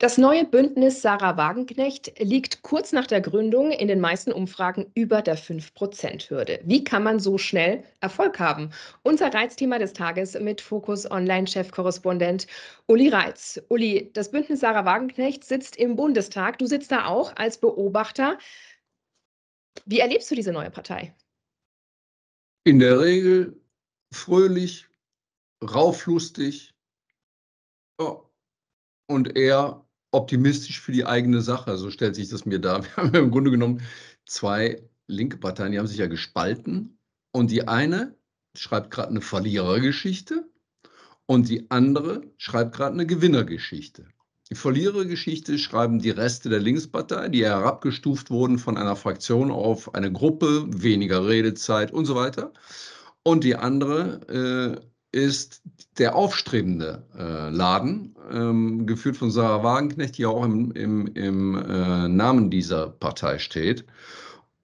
Das neue Bündnis Sarah Wagenknecht liegt kurz nach der Gründung in den meisten Umfragen über der 5-Prozent-Hürde. Wie kann man so schnell Erfolg haben? Unser Reizthema des Tages mit Fokus Online-Chefkorrespondent Uli Reitz. Uli, das Bündnis Sarah Wagenknecht sitzt im Bundestag. Du sitzt da auch als Beobachter. Wie erlebst du diese neue Partei? In der Regel fröhlich, rauflustig ja, und eher optimistisch für die eigene Sache. So stellt sich das mir dar. Wir haben im Grunde genommen zwei linke Parteien, die haben sich ja gespalten. Und die eine schreibt gerade eine Verlierergeschichte und die andere schreibt gerade eine Gewinnergeschichte. Die Verlierergeschichte schreiben die Reste der Linkspartei, die herabgestuft wurden von einer Fraktion auf eine Gruppe, weniger Redezeit und so weiter. Und die andere äh, ist der aufstrebende äh, Laden, ähm, geführt von Sarah Wagenknecht, die auch im, im, im äh, Namen dieser Partei steht.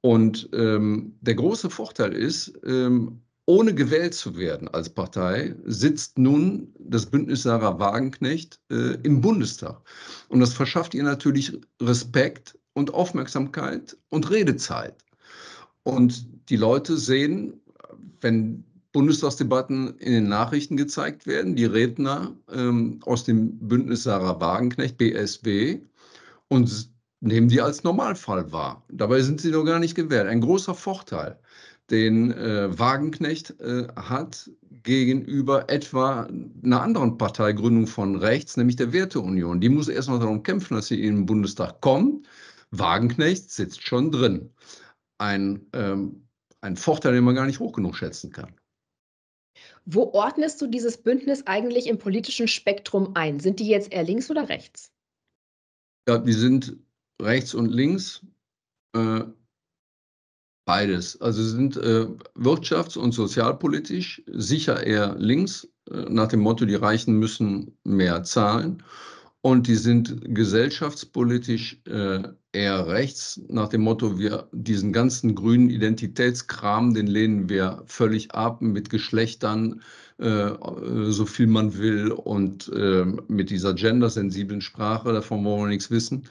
Und ähm, der große Vorteil ist, ähm, ohne gewählt zu werden als Partei, sitzt nun das Bündnis Sarah Wagenknecht äh, im Bundestag. Und das verschafft ihr natürlich Respekt und Aufmerksamkeit und Redezeit. Und die Leute sehen, wenn Bundestagsdebatten in den Nachrichten gezeigt werden, die Redner ähm, aus dem Bündnis Sarah Wagenknecht, BSW, und nehmen die als Normalfall wahr. Dabei sind sie noch gar nicht gewählt. Ein großer Vorteil, den äh, Wagenknecht äh, hat gegenüber etwa einer anderen Parteigründung von rechts, nämlich der Werteunion. Die muss erstmal darum kämpfen, dass sie in den Bundestag kommt. Wagenknecht sitzt schon drin. Ein, ähm, ein Vorteil, den man gar nicht hoch genug schätzen kann. Wo ordnest du dieses Bündnis eigentlich im politischen Spektrum ein? Sind die jetzt eher links oder rechts? Ja, die sind rechts und links. Äh, beides. Also sind äh, wirtschafts- und sozialpolitisch sicher eher links, äh, nach dem Motto, die Reichen müssen mehr zahlen. Und die sind gesellschaftspolitisch äh, eher rechts, nach dem Motto, wir diesen ganzen grünen Identitätskram, den lehnen wir völlig ab mit Geschlechtern, äh, äh so viel man will und äh, mit dieser gendersensiblen Sprache, davon wollen wir nichts wissen.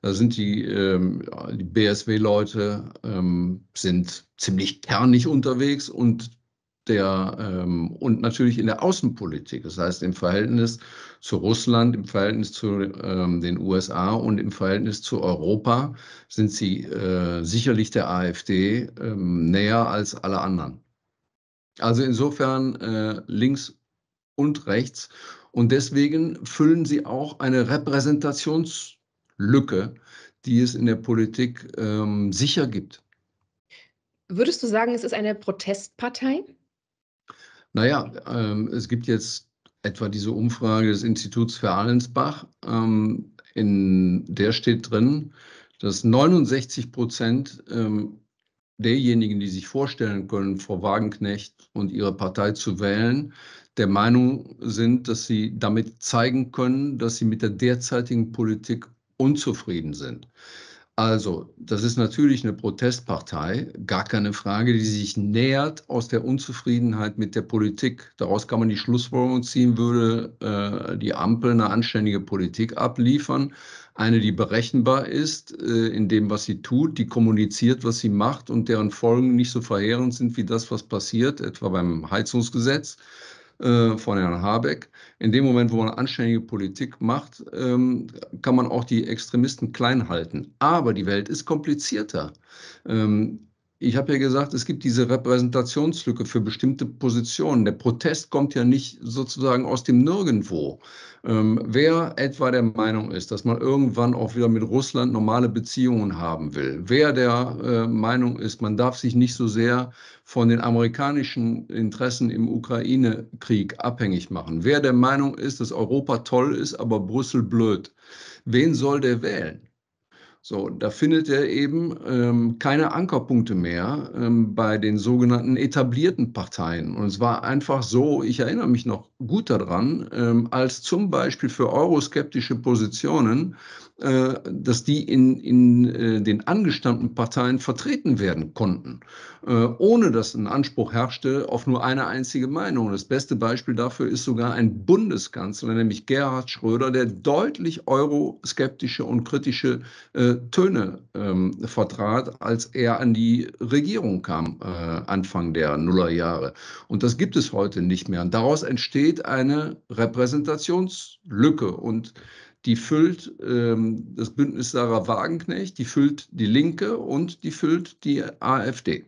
Da sind die, ähm, die BSW-Leute ähm, sind ziemlich kernig unterwegs und der, ähm, und natürlich in der Außenpolitik, das heißt im Verhältnis zu Russland, im Verhältnis zu ähm, den USA und im Verhältnis zu Europa sind sie äh, sicherlich der AfD ähm, näher als alle anderen. Also insofern äh, links und rechts. Und deswegen füllen sie auch eine Repräsentationslücke, die es in der Politik ähm, sicher gibt. Würdest du sagen, es ist eine Protestpartei? Naja, ähm, es gibt jetzt etwa diese Umfrage des Instituts für Ahlensbach. Ähm, in der steht drin, dass 69 Prozent ähm, derjenigen, die sich vorstellen können, Frau Wagenknecht und ihre Partei zu wählen, der Meinung sind, dass sie damit zeigen können, dass sie mit der derzeitigen Politik unzufrieden sind. Also, das ist natürlich eine Protestpartei, gar keine Frage, die sich nähert aus der Unzufriedenheit mit der Politik. Daraus kann man die Schlussfolgerung ziehen, würde äh, die Ampel eine anständige Politik abliefern, eine, die berechenbar ist äh, in dem, was sie tut, die kommuniziert, was sie macht und deren Folgen nicht so verheerend sind wie das, was passiert, etwa beim Heizungsgesetz äh, von Herrn Habeck. In dem Moment, wo man anständige Politik macht, ähm, kann man auch die Extremisten klein halten. Aber die Welt ist komplizierter. Ähm, ich habe ja gesagt, es gibt diese Repräsentationslücke für bestimmte Positionen. Der Protest kommt ja nicht sozusagen aus dem Nirgendwo. Ähm, wer etwa der Meinung ist, dass man irgendwann auch wieder mit Russland normale Beziehungen haben will, wer der äh, Meinung ist, man darf sich nicht so sehr von den amerikanischen Interessen im Ukraine-Krieg abhängig machen, wer der Meinung ist, dass Europa toll ist, aber Brüssel blöd, wen soll der wählen? So, da findet er eben ähm, keine Ankerpunkte mehr ähm, bei den sogenannten etablierten Parteien. Und es war einfach so, ich erinnere mich noch gut daran, ähm, als zum Beispiel für euroskeptische Positionen äh, dass die in, in äh, den angestammten Parteien vertreten werden konnten, äh, ohne dass ein Anspruch herrschte auf nur eine einzige Meinung. Das beste Beispiel dafür ist sogar ein Bundeskanzler, nämlich Gerhard Schröder, der deutlich euroskeptische und kritische Töne ähm, vertrat, als er an die Regierung kam, Anfang der Nullerjahre. Und das gibt es heute nicht mehr. Und daraus entsteht eine Repräsentationslücke. Und die füllt ähm, das Bündnis Sarah Wagenknecht, die füllt die Linke und die füllt die AfD.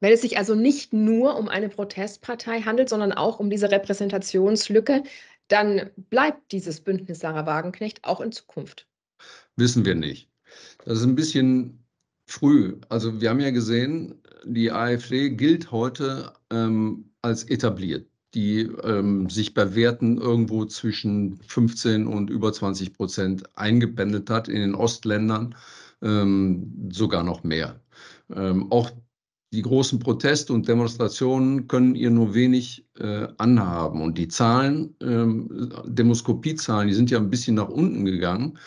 Wenn es sich also nicht nur um eine Protestpartei handelt, sondern auch um diese Repräsentationslücke, dann bleibt dieses Bündnis Sarah Wagenknecht auch in Zukunft. Wissen wir nicht. Das ist ein bisschen früh. Also wir haben ja gesehen, die AfD gilt heute ähm, als etabliert die ähm, sich bei Werten irgendwo zwischen 15 und über 20 Prozent eingebändelt hat, in den Ostländern ähm, sogar noch mehr. Ähm, auch die großen Proteste und Demonstrationen können ihr nur wenig äh, anhaben. Und die Zahlen, ähm, Demoskopiezahlen, die sind ja ein bisschen nach unten gegangen.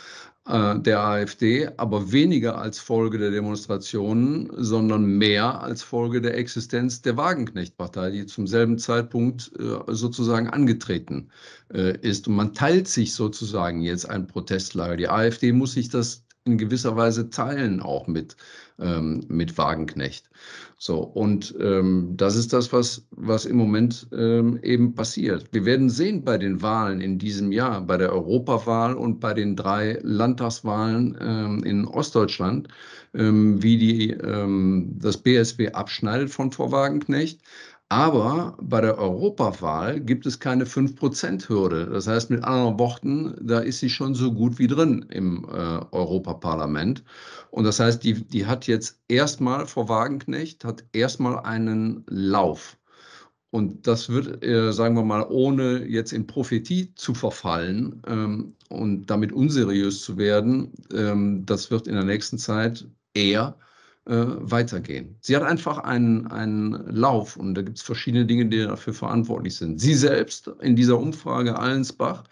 Äh, der AfD, aber weniger als Folge der Demonstrationen, sondern mehr als Folge der Existenz der Wagenknecht-Partei, die zum selben Zeitpunkt äh, sozusagen angetreten äh, ist. Und man teilt sich sozusagen jetzt ein Protestlager. Die AfD muss sich das in gewisser Weise teilen auch mit, ähm, mit Wagenknecht. So, und ähm, das ist das, was, was im Moment ähm, eben passiert. Wir werden sehen bei den Wahlen in diesem Jahr, bei der Europawahl und bei den drei Landtagswahlen ähm, in Ostdeutschland, ähm, wie die, ähm, das BSW abschneidet von Frau Wagenknecht. Aber bei der Europawahl gibt es keine 5%-Hürde. Das heißt, mit anderen Worten, da ist sie schon so gut wie drin im äh, Europaparlament. Und das heißt, die, die hat jetzt erstmal, Frau Wagenknecht, hat erstmal einen Lauf. Und das wird, äh, sagen wir mal, ohne jetzt in Prophetie zu verfallen ähm, und damit unseriös zu werden, ähm, das wird in der nächsten Zeit eher äh, weitergehen. Sie hat einfach einen, einen Lauf und da gibt es verschiedene Dinge, die dafür verantwortlich sind. Sie selbst in dieser Umfrage Allensbach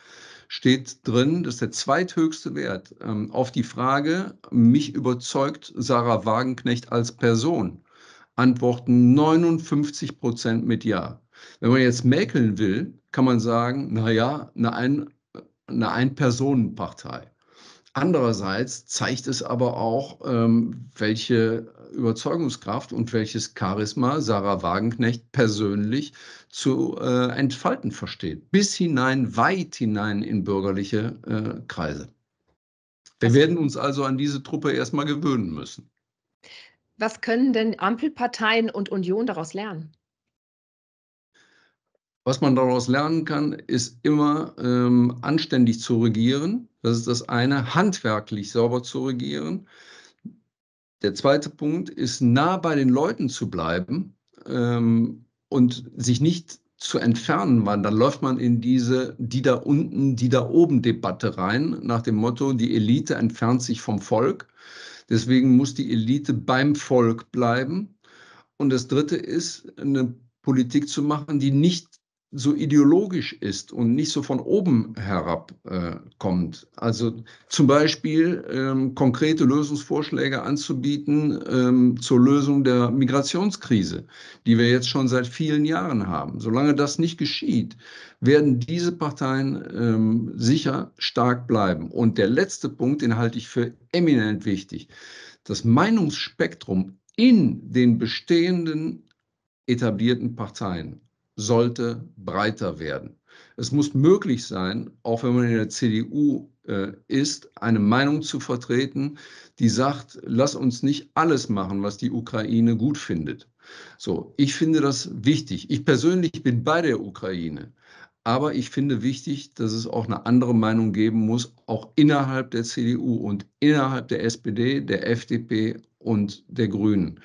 steht drin, dass der zweithöchste Wert ähm, auf die Frage, mich überzeugt Sarah Wagenknecht als Person, antworten 59 Prozent mit Ja. Wenn man jetzt mäkeln will, kann man sagen, naja, eine, ein, eine Ein-Personen-Partei. Andererseits zeigt es aber auch, ähm, welche Überzeugungskraft und welches Charisma Sarah Wagenknecht persönlich zu äh, entfalten versteht. Bis hinein, weit hinein in bürgerliche äh, Kreise. Wir werden uns also an diese Truppe erstmal gewöhnen müssen. Was können denn Ampelparteien und Union daraus lernen? Was man daraus lernen kann, ist immer ähm, anständig zu regieren das ist das eine, handwerklich sauber zu regieren. Der zweite Punkt ist, nah bei den Leuten zu bleiben ähm, und sich nicht zu entfernen, weil dann läuft man in diese die da unten, die da oben Debatte rein, nach dem Motto, die Elite entfernt sich vom Volk. Deswegen muss die Elite beim Volk bleiben. Und das Dritte ist, eine Politik zu machen, die nicht so ideologisch ist und nicht so von oben herab äh, kommt. Also zum Beispiel ähm, konkrete Lösungsvorschläge anzubieten ähm, zur Lösung der Migrationskrise, die wir jetzt schon seit vielen Jahren haben. Solange das nicht geschieht, werden diese Parteien ähm, sicher stark bleiben. Und der letzte Punkt, den halte ich für eminent wichtig. Das Meinungsspektrum in den bestehenden etablierten Parteien sollte breiter werden. Es muss möglich sein, auch wenn man in der CDU äh, ist, eine Meinung zu vertreten, die sagt, lass uns nicht alles machen, was die Ukraine gut findet. So, ich finde das wichtig. Ich persönlich bin bei der Ukraine, aber ich finde wichtig, dass es auch eine andere Meinung geben muss, auch innerhalb der CDU und innerhalb der SPD, der FDP und der Grünen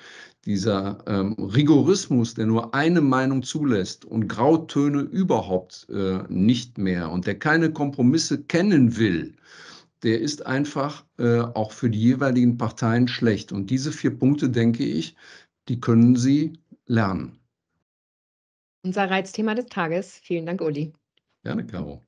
dieser ähm, Rigorismus, der nur eine Meinung zulässt und Grautöne überhaupt äh, nicht mehr und der keine Kompromisse kennen will, der ist einfach äh, auch für die jeweiligen Parteien schlecht. Und diese vier Punkte, denke ich, die können Sie lernen. Unser Reizthema des Tages. Vielen Dank, Uli. Gerne, Caro.